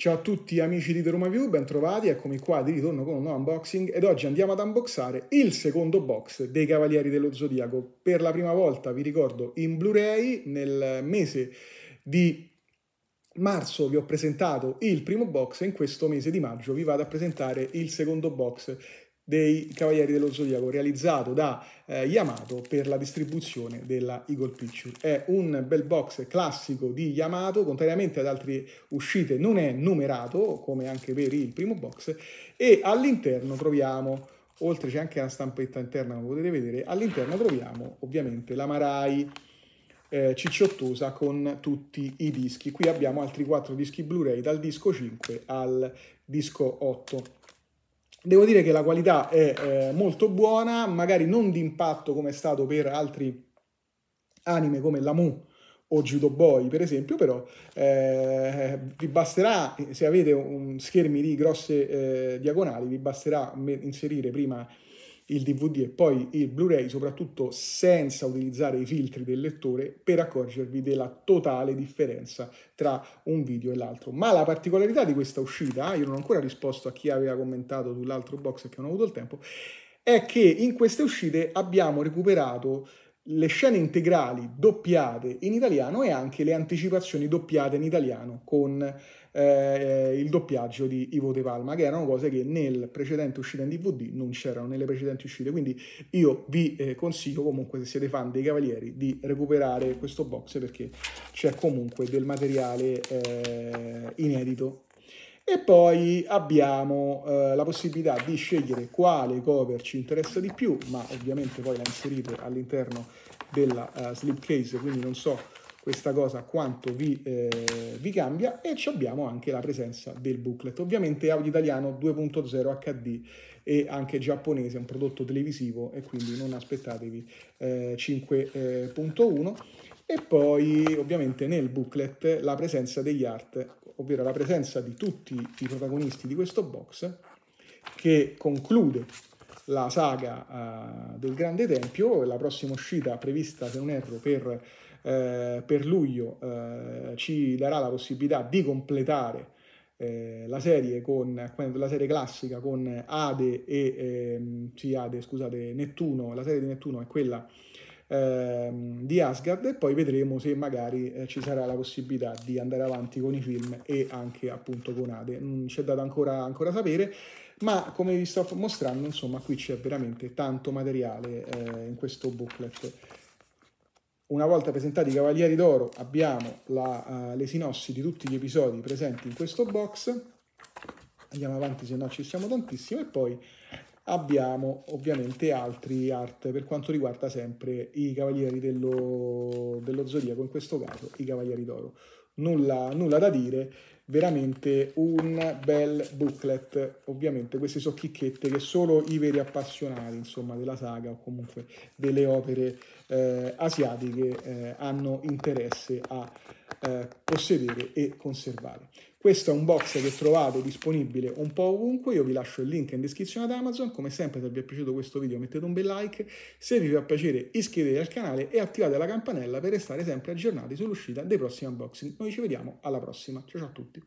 Ciao a tutti amici di The Roma View, bentrovati, eccomi qua di ritorno con un nuovo unboxing ed oggi andiamo ad unboxare il secondo box dei Cavalieri dello Zodiaco. Per la prima volta, vi ricordo, in Blu-ray nel mese di marzo vi ho presentato il primo box e in questo mese di maggio vi vado a presentare il secondo box dei Cavalieri dello Zodiaco realizzato da eh, Yamato per la distribuzione della Eagle Picture. È un bel box classico di Yamato, contrariamente ad altre uscite non è numerato, come anche per il primo box, e all'interno troviamo, oltre c'è anche una stampetta interna come potete vedere, all'interno troviamo ovviamente la Marai eh, cicciottosa con tutti i dischi. Qui abbiamo altri 4 dischi Blu-ray, dal disco 5 al disco 8. Devo dire che la qualità è eh, molto buona, magari non di impatto come è stato per altri anime come Lamu o Judo Boy per esempio, però eh, vi basterà, se avete un, schermi di grosse eh, diagonali, vi basterà inserire prima il DVD e poi il Blu-ray, soprattutto senza utilizzare i filtri del lettore, per accorgervi della totale differenza tra un video e l'altro. Ma la particolarità di questa uscita, io non ho ancora risposto a chi aveva commentato sull'altro box che non ho avuto il tempo, è che in queste uscite abbiamo recuperato le scene integrali doppiate in italiano e anche le anticipazioni doppiate in italiano con eh, il doppiaggio di Ivo De Palma, che erano cose che nel precedente uscita in DVD non c'erano nelle precedenti uscite. Quindi io vi eh, consiglio comunque, se siete fan dei Cavalieri, di recuperare questo box perché c'è comunque del materiale eh, inedito e poi abbiamo eh, la possibilità di scegliere quale cover ci interessa di più, ma ovviamente poi la inserite all'interno della uh, eh, slipcase, quindi non so questa cosa quanto vi, eh, vi cambia e ci abbiamo anche la presenza del booklet. Ovviamente audio italiano 2.0 HD e anche giapponese, è un prodotto televisivo e quindi non aspettatevi eh, 5.1 eh, e poi ovviamente nel booklet la presenza degli art ovvero la presenza di tutti i protagonisti di questo box, che conclude la saga uh, del Grande Tempio, la prossima uscita prevista, se non erro, per, eh, per luglio eh, ci darà la possibilità di completare eh, la, serie con, la serie classica con Ade e ehm, sì, Ade, scusate, Nettuno, la serie di Nettuno è quella ehm, di Asgard e poi vedremo se magari eh, ci sarà la possibilità di andare avanti con i film e anche appunto con Ade. Non mm, ci è dato ancora, ancora sapere, ma come vi sto mostrando, insomma, qui c'è veramente tanto materiale eh, in questo booklet. Una volta presentati i Cavalieri d'Oro abbiamo la, uh, le sinossi di tutti gli episodi presenti in questo box andiamo avanti se no ci siamo tantissimo e poi abbiamo ovviamente altri art per quanto riguarda sempre i cavalieri dello, dello zodiaco, in questo caso i cavalieri d'oro. Nulla, nulla, da dire, veramente un bel booklet. Ovviamente queste sono chicchette che solo i veri appassionati insomma, della saga o comunque delle opere eh, asiatiche eh, hanno interesse a eh, possedere e conservare. Questo è un box che trovate disponibile un po' ovunque, io vi lascio il link in descrizione ad Amazon, come sempre se vi è piaciuto questo video mettete un bel like, se vi fa piacere iscrivetevi al canale e attivate la campanella per restare sempre aggiornati sull'uscita dei prossimi unboxing. Noi ci vediamo alla prossima, ciao ciao a tutti!